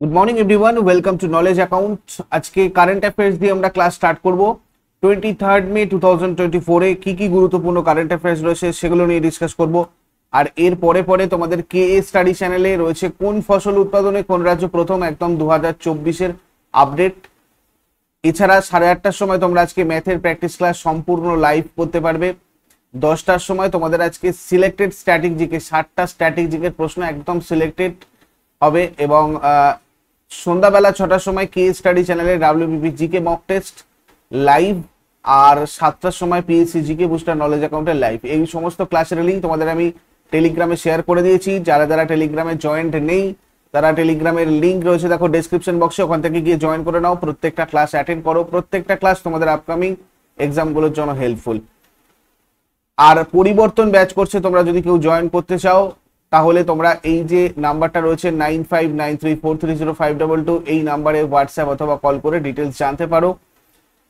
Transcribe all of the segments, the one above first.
good morning everyone welcome to knowledge account আজকে current affairs দিয়ে আমরা ক্লাস স্টার্ট করব twenty third May two thousand twenty ফোরে কী কী গুরুত্বপূর্ণ কারেন্ট অ্যাফেয়ার্স রয়েছে সেগুলো নিয়ে ডিসকাস করব আর এর পরে পরে তোমাদের কে এ স্টাডি চ্যানেলে রয়েছে কোন ফসল উৎপাদনে কোন রাজ্য প্রথম একদম দু হাজার চব্বিশের আপডেট এছাড়া সাড়ে আটটার সময় তোমরা আজকে ম্যাথের প্র্যাকটিস ক্লাস সম্পূর্ণ লাইভ করতে পারবে দশটার সময় তোমাদের আজকে সিলেক্টেড স্ট্র্যাটেজিকে ষাটটা স্ট্র্যাটেজিকের প্রশ্ন একদম সিলেক্টেড হবে এবং সন্ধ্যাবেলা ছটার সময় কে স্টাডি চ্যানেলে W B P G K mock test live আর সাতটার সময় পিএসসি জিকে বুস্টার নলেজ অ্যাকাউন্টের লাইভ এই সমস্ত ক্লাসের লিঙ্ক তোমাদের আমি টেলিগ্রামে শেয়ার করে দিয়েছি যারা যারা টেলিগ্রামে জয়েন্ট নেই তারা টেলিগ্রামের লিঙ্ক রয়েছে দেখো ডিসক্রিপশন বক্সে ওখান থেকে গিয়ে জয়েন করে নাও প্রত্যেকটা ক্লাস অ্যাটেন্ড করো প্রত্যেকটা ক্লাস তোমাদের আপকামিং এক্সামগুলোর জন্য হেল্পফুল আর পরিবর্তন ব্যাচ করছে তোমরা যদি কেউ জয়েন করতে চাও তাহলে তোমরা এই যে নাম্বারটা রয়েছে nine five nine three four three zero five double two এই নাম্বারে হোয়াটসঅ্যাপ অথবা কল করে ডিটেলস জানতে পারো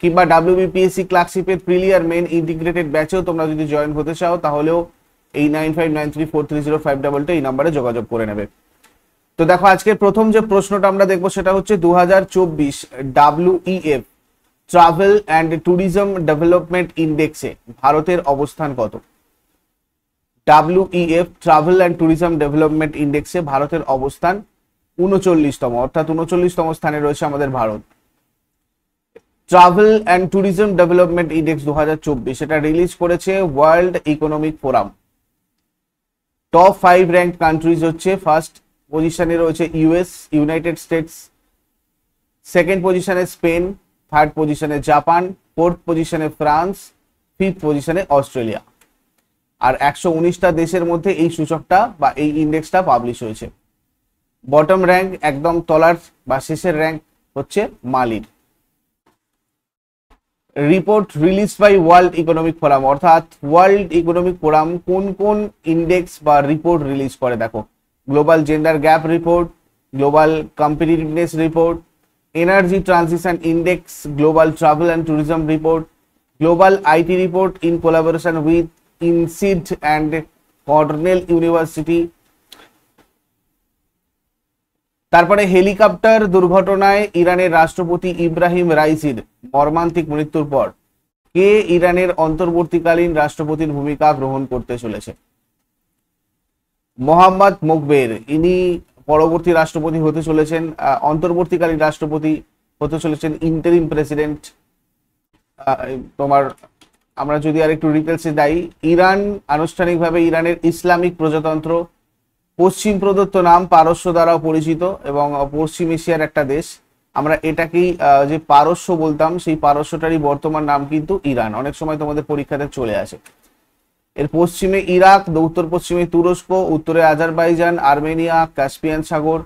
কিংবা ডাব্লিউবিপিএসসি ক্লার্কশিপের প্রিলিয়ার মেন ইন্টিগ্রেটেড ব্যাচেও তোমরা যদি জয়েন হতে চাও তাহলেও এই nine five nine three four three zero five double এই নাম্বারে যোগাযোগ করে নেবে তো দেখো আজকের প্রথম যে প্রশ্নটা আমরা দেখবো সেটা হচ্ছে দু হাজার চব্বিশ W E F travel and tourism development ইন্ডেক্সে ভারতের অবস্থান কত W E F travel and tourism development ইন্ডেক্সে ভারতের অবস্থান উনচল্লিশতম অর্থাৎ উনচল্লিশতম স্থানে রয়েছে আমাদের Bharat travel and tourism development index দু সেটা রিলিজ করেছে world economic forum top five rank countries হচ্ছে ফার্স্ট পজিশনে রয়েছে ইউএস ইউনাইটেড স্টেটস সেকেন্ড পজিশনে স্পেন থার্ড পজিশনে জাপান ফোর্থ পজিশনে ফ্রান্স ফিফথ পজিশনে অস্ট্রেলিয়া আর একশো উনিশটা দেশের মধ্যে এই সূচকটা বা এই ইন্ডেক্সটা পাবলিশ হয়েছে বটম র্যাঙ্ক একদম তলার বা শেষের র্যাঙ্ক হচ্ছে মালির report release by world economic forum অর্থাৎ ওয়ার্ল্ড ইকোনমিক ফোরাম কোন কোন ইন্ডেক্স বা রিপোর্ট রিলিজ করে দেখো global gender gap report global competitiveness report energy transition index global travel and tourism report global I T report in collaboration with INSEAD and Cornell university তারপরে helicopter দুর্ঘটনায় ইরানের রাষ্ট্রপতি ইব্রাহিম রাইসির মর্মান্তিক মৃত্যুর পর কে ইরানের অন্তর্বর্তীকালীন রাষ্ট্রপতির ভূমিকা গ্রহণ করতে চলেছে মোহাম্মদ মোকবের ইনি পরবর্তী রাষ্ট্রপতি হতে চলেছেন অন্তর্বর্তীকালীন রাষ্ট্রপতি হতে চলেছেন ইন্টারিম প্রেসিডেন্ট তোমার আমরা যদি আর একটু ডিটেলসে যাই ইরান আনুষ্ঠানিকভাবে ইরানের ইসলামিক প্রজাতন্ত্র পশ্চিম প্রদত্ত নাম পারস্য দ্বারাও পরিচিত এবং পশ্চিম এশিয়ার একটা দেশ আমরা এটাকেই যে পারস্য বলতাম সেই পারস্যটারই বর্তমান নাম কিন্তু ইরান অনেক সময় তোমাদের পরীক্ষাতে চলে আসে এর পশ্চিমে ইরাক উত্তর পশ্চিমে তুরস্ক উত্তরে আজারবাইজান আর্মেনিয়া ক্যাসপিয়ান সাগর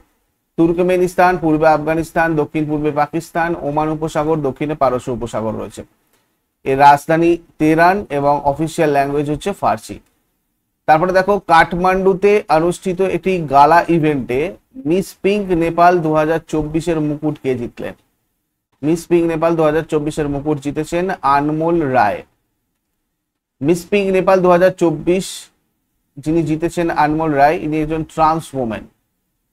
তুর্কমেনিস্তান পূর্বে আফগানিস্তান দক্ষিণ পূর্বে পাকিস্তান ওমান উপসাগর দক্ষিণে পারস্য উপসাগর রয়েছে এর রাজধানী তেরান এবং অফিসিয়াল ল্যাঙ্গুয়েজ হচ্ছে ফার্সি তারপরে দেখো কাঠমান্ডুতে অনুষ্ঠিত একটি গালা ইভেন্টে মিস পিঙ্ক নেপাল দু হাজার চব্বিশের মুকুট কে জিতলেন মিস পিঙ্ক নেপাল দু হাজার চব্বিশের মুকুট জিতেছেন আনমোল রায় মিস পিঙ্ক নেপাল দু হাজার চব্বিশ যিনি জিতেছেন আনমোল রায় ইনি একজন trans women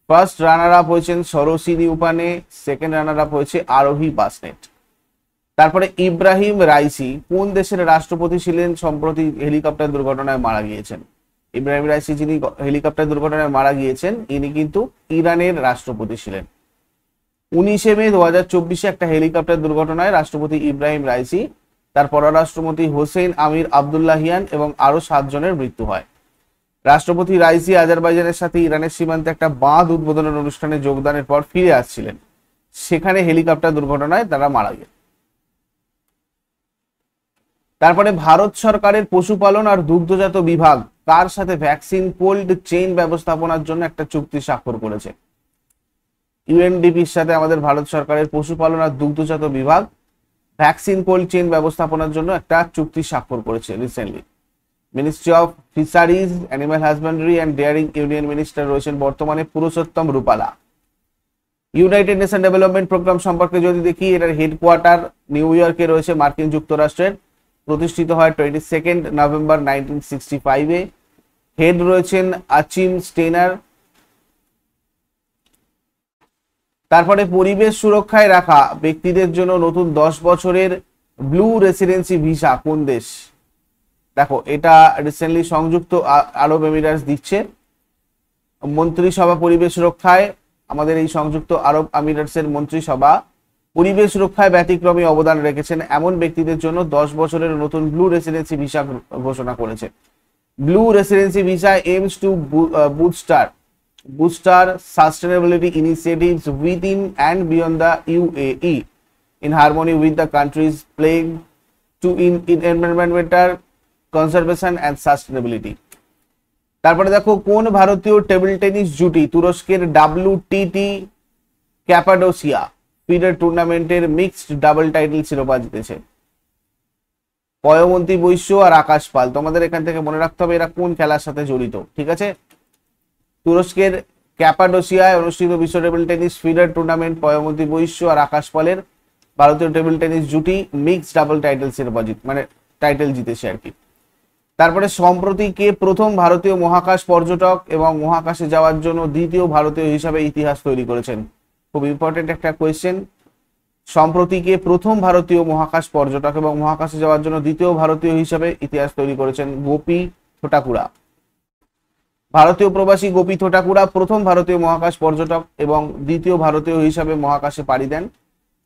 first runner up হয়েছেন সরোসিনী উপানে সেকেন্ড রানার আপ হয়েছে আরোহী বাসনেট তারপরে ইব্রাহিম রাইসি কোন দেশের রাষ্ট্রপতি ছিলেন সম্প্রতি হেলিকপ্টার দুর্ঘটনায় মারা গিয়েছেন ইব্রাহিম রাইসি যিনি হেলিকপ্টার দুর্ঘটনায় মারা গিয়েছেন ইনি কিন্তু ইরানের রাষ্ট্রপতি ছিলেন উনিশে মে দু হাজার চব্বিশে একটা হেলিকপ্টার দুর্ঘটনায় রাষ্ট্রপতি ইব্রাহিম রাইসি তার পররাষ্ট্রমন্ত্রী হোসেন আমির আবদুল্লাহিয়ান এবং আরো সাতজনের মৃত্যু হয় রাষ্ট্রপতি রাইসি আজারবাইজানের সাথে ইরানের সীমান্তে একটা বাঁধ উদ্বোধনের অনুষ্ঠানে যোগদানের পর ফিরে আসছিলেন সেখানে হেলিকপ্টার দুর্ঘটনায় তারা মারা গেল তারপরে ভারত সরকারের পশুপালন আর দুগ্ধজাত বিভাগ কার সাথে ভ্যাকসিন কোল্ড চেইন ব্যবস্থাপনার জন্য একটা চুক্তি স্বাক্ষর করেছে ইউএনডিপির সাথে আমাদের ভারত সরকারের পশুপালন আর দুগ্ধজাত বিভাগ ভ্যাকসিন কোল্ড চেইন ব্যবস্থাপনার জন্য একটা চুক্তি স্বাক্ষর করেছে recently ministry of fisheries animal husbandry and dairying union minister রয়েছেন বর্তমানে Purushottam Rupala United Nation development programme সম্পর্কে যদি দেখি এটার হেডকোয়ার্টার নিউ ইয়র্কে রয়েছে মার্কিন যুক্তরাষ্ট্রের প্রতিষ্ঠিত হয় twenty second November nineteen sixty ফাইভে হেড রয়েছেন আচিম স্টেনার তারপরে পরিবেশ সুরক্ষায় রাখা ব্যক্তিদের জন্য নতুন দশ বছরের ব্লু রেসিডেন্সি ভিসা কোন দেশ দেখো এটা রিসেন্টলি সংযুক্ত আরব এমিরাটস দিচ্ছে মন্ত্রিসভা পরিবেশ রক্ষায় আমাদের এই সংযুক্ত আরব আমিরাটসের মন্ত্রিসভা পরিবেশ রক্ষায় ব্যতিক্রমী অবদান রেখেছেন এমন ব্যক্তিদের জন্য দশ বছরের নতুন ব্লু রেসিডেন্সি ভিসা ঘোষণা করেছে blue residency visa aims to booster booster sustainability initiatives within and beyond the U A E in harmony with the countries playing to in in environmental conservation and sustainability তারপরে দেখো কোন ভারতীয় table tennis জুটি তুরস্কের ডাব্লিউটিটি Cappadocia স্পিডের টুর্নামেন্টের mixed double title শিরোপা জিতেছে পয়মন্তী বৈশ্য আর আকাশ পাল তোমাদের এখান থেকে মনে রাখতে হবে এরা কোন খেলার সাথে জড়িত ঠিক আছে তুরস্কের ক্যাপাডোসিয়ায় অনুষ্ঠিত বিশ্ব table tennis feeder tournament Poymantee Baisya আর আকাশ পালের ভারতীয় টেবিল টেনিস জুটি মিক্সড ডাবল টাইটেল শিরোপা জিত মানে টাইটেল জিতেছে আর কি তারপরে সম্প্রতি কে প্রথম ভারতীয় মহাকাশ পর্যটক এবং মহাকাশে যাওয়ার জন্য দ্বিতীয় ভারতীয় হিসাবে ইতিহাস তৈরি করেছেন খুব ইম্পর্টেন্ট একটা কোয়েশ্চেন সম্প্রতিকে প্রথম ভারতীয় মহাকাশ পর্যটক এবং মহাকাশে যাওয়ার জন্য দ্বিতীয় ভারতীয় হিসাবে ইতিহাস তৈরি করেছেন গোপী থোটাকুড়া ভারতীয় প্রবাসী গোপী থোটাকুড়া প্রথম ভারতীয় মহাকাশ পর্যটক এবং দ্বিতীয় ভারতীয় হিসাবে মহাকাশে পাড়ি দেন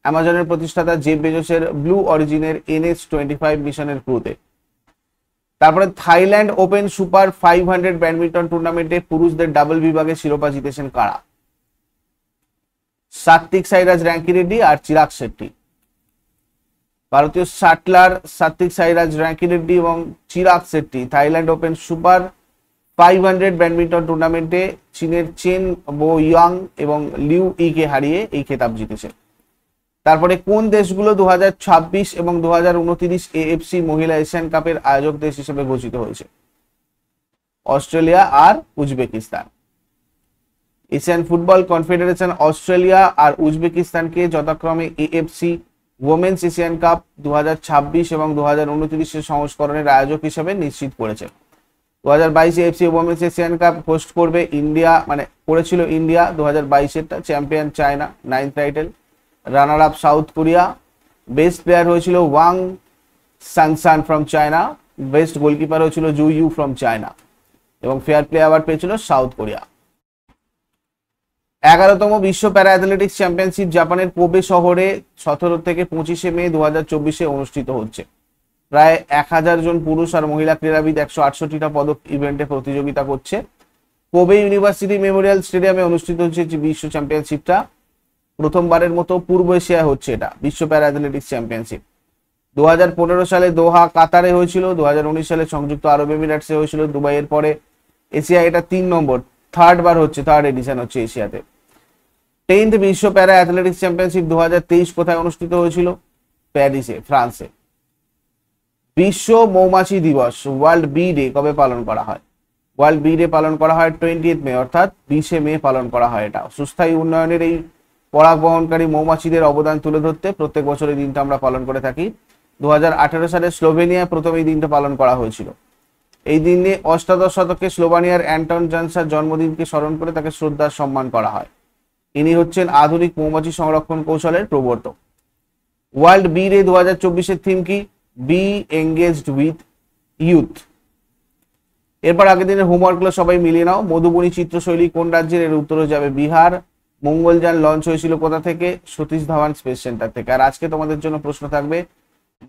অ্যামাজনের প্রতিষ্ঠাতা জেব বেজসের ব্লু অরিজিনের এনএস টোয়েন্টি ফাইভ মিশনের ক্রুতে তারপরে Thailand open super five hundred badminton টুর্নামেন্টে পুরুষদের ডাবল বিভাগে শিরোপা জিতেছেন কারা সাত্বিক সাইরাজ র্যাঙ্কি রেড্ডি আর চিরাগ শেট্টি ভারতীয় শাটলার সাত্বিক সাইরাজ র্যাঙ্কি রেড্ডি এবং Chirag Shetty Thailand open super five hundred badminton টুর্নামেন্টে চীনের চেন বো ইয়াং এবং লিউ ইকে হারিয়ে এই খেতাব জিতেছে তারপরে কোন দেশগুলো দু এবং দু হাজার এএফসি মহিলা এশিয়ান কাপের আয়োজক দেশ হিসেবে ঘোষিত হয়েছে অস্ট্রেলিয়া আর Uzbekistan Asian football confederation Australia আর উজবেকিস্তানকে যথাক্রমে এএফসি ওমেন্স এশিয়ান কাপ দু এবং দু সংস্করণের আয়োজক হিসেবে নিশ্চিত করেছে দু হাজার বাইশে F C women's Asian cup host করবে ইন্ডিয়া মানে করেছিল ইন্ডিয়া দু হাজার বাইশেরটা champion China nine title runner up South Korea best player হয়েছিল Wang Shanshan from China best goalkeeper হয়েছিল জু ইউ ফ্রম চায়না এবং ফেয়ার প্লে অ্যাওয়ার্ড পেয়েছিল সাউথ কোরিয়া এগারোতম বিশ্ব প্যারা অ্যাথলেটিক্স চ্যাম্পিয়নশিপ জাপানের কোবে শহরে সতেরো থেকে পঁচিশে মে দু হাজার চব্বিশে অনুষ্ঠিত হচ্ছে প্রায় এক হাজার জন পুরুষ আর মহিলা ক্রীড়াবিদ একশো আটষট্টিটা পদক ইভেন্টে প্রতিযোগিতা করছে কোবে ইউনিভার্সিটি মেমোরিয়াল স্টেডিয়ামে অনুষ্ঠিত হচ্ছে বিশ্ব চ্যাম্পিয়নশিপটা প্রথমবারের মতো পূর্ব এশিয়ায় হচ্ছে এটা বিশ্ব প্যারা অ্যাথলেটিক্স চ্যাম্পিয়নশিপ দু সালে দোহা কাতারে হয়েছিল দু সালে সংযুক্ত আরব এমিরেটসে হয়েছিল দুবাইয়ের পরে এশিয়া এটা তিন নম্বর থার্ড বার হচ্ছে থার্ড এডিশন হচ্ছে এশিয়াতে টেন্থ বিশ্ব প্যারা অ্যাথলেটিক্স চ্যাম্পিয়নশিপ দু কোথায় অনুষ্ঠিত হয়েছিল প্যারিসে ফ্রান্সে বিশ্ব মৌমাছি দিবস ওয়ার্ল্ড বি ডে কবে পালন করা হয় ওয়ার্ল্ড বি ডে পালন করা হয় টোয়েন্টি মে অর্থাৎ বিশে মে পালন করা হয় এটা সুস্থায়ী উন্নয়নের এই পরাগ বহনকারী মৌমাছিদের অবদান তুলে ধরতে প্রত্যেক বছর এই দিনটা আমরা পালন করে থাকি দু সালে স্লোভেনিয়ায় প্রথম এই দিনটা পালন করা হয়েছিল এই দিনে অষ্টাদশ শতকে স্লোভানিয়ার অ্যান্টন জানসার জন্মদিনকে স্মরণ করে তাকে শ্রদ্ধার সম্মান করা হয় ইনি হচ্ছেন আধুনিক মৌমাছি সংরক্ষণ কৌশলের প্রবর্তক ওয়ার্ল্ড বি রে দু হাজার থিম কি বি এঙ্গেজড উইথ ইউথ এরপর আগের দিনের হোমওয়ার্কগুলো সবাই মিলিয়ে নাও মধুবনী চিত্রশৈলী কোন রাজ্যের এর উত্তর যাবে বিহার মঙ্গলযান লঞ্চ হয়েছিল কোথা থেকে সতীশ ধাওয়ান স্পেস সেন্টার থেকে আর আজকে তোমাদের জন্য প্রশ্ন থাকবে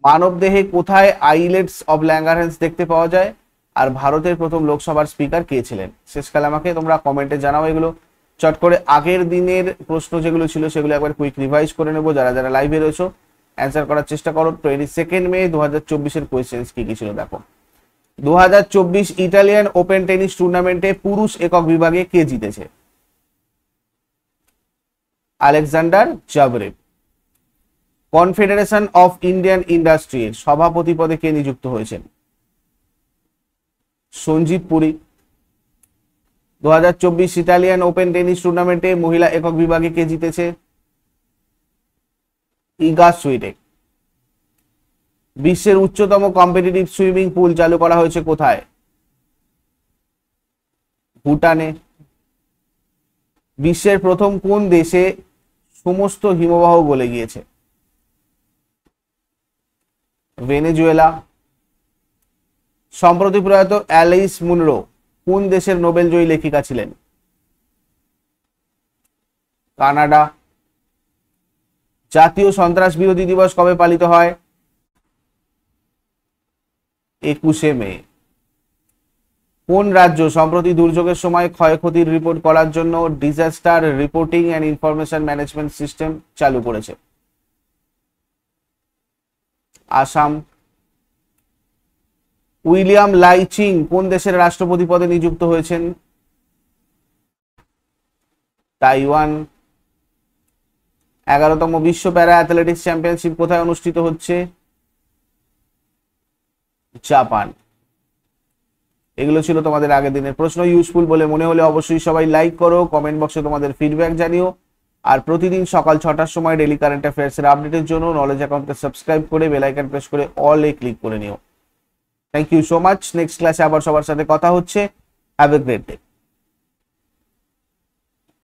মানব দেহে কোথায় আইলেটস অব ল্যাঙ্গারহেন্স দেখতে পাওয়া যায় আর ভারতের প্রথম লোকসভার স্পিকার কে ছিলেন শেষকালে আমাকে তোমরা কমেন্টে জানাও এগুলো চট করে আগের দিনের প্রশ্ন যেগুলো ছিল সেগুলো একবার কুইক রিভাইজ করে নেবো যারা যারা লাইভে রয়েছে অ্যান্সার করার চেষ্টা করো টোয়েন্টি সেকেন্ড মে দু হাজার চব্বিশের কোয়েশ্চেন্স কি কি ছিল দেখো দু হাজার চব্বিশ ইটালিয়ান ওপেন টেনিস টুর্নামেন্টে পুরুষ একক বিভাগে কে জিতেছে আলেকজান্ডার জাবরে কনফেডারেশন অফ ইন্ডিয়ান ইন্ডাস্ট্রি সভাপতি পদে কে নিযুক্ত হয়েছেন সঞ্জীব পুরী দু হাজার চব্বিশ ইটালিয়ান ওপেন টেনিস টুর্নামেন্টে মহিলা একক বিভাগে কে জিতেছে ইগা সুইডেক বিশ্বের উচ্চতম কম্পিটিটিভ সুইমিং পুল চালু করা হয়েছে কোথায় ভুটানে বিশ্বের প্রথম কোন দেশে সমস্ত হিমবাহ গলে গিয়েছে ভেনেজুয়েলা সম্প্রতি প্রয়াত অ্যালিস মুনরো কোন দেশের নোবেল জয়ী লেখিকা ছিলেন কানাডা জাতীয় সন্ত্রাস বিরোধী দিবস কবে পালিত হয় একুশে মে কোন রাজ্য সম্প্রতি দুর্যোগের সময় ক্ষয়ক্ষতির রিপোর্ট করার জন্য disaster reporting and information management system চালু করেছে আসাম উইলিয়াম লাইচিং কোন দেশের রাষ্ট্রপতি পদে নিযুক্ত হয়েছেন তাইওয়ান এগারোতম বিশ্ব প্যারা অ্যাথলেটিক্স চ্যাম্পিয়নশিপ কোথায় অনুষ্ঠিত হচ্ছে জাপান এগুলো ছিল তোমাদের আগের দিনের প্রশ্ন ইউজফুল বলে মনে হলে অবশ্যই সবাই লাইক করো কমেন্ট বক্সে তোমাদের ফিডব্যাক জানিও আর প্রতিদিন সকাল ছটার সময় ডেলি কারেন্ট অ্যাফেয়ার্সের আপডেটের জন্য নলেজ অ্যাকাউন্টকে সাবস্ক্রাইব করে বেলাইকান প্রেস করে এ ক্লিক করে নিও thank you so much next ক্লাসে আবার সবার সাথে কথা হচ্ছে হ্যাভ এ গ্রেট ডে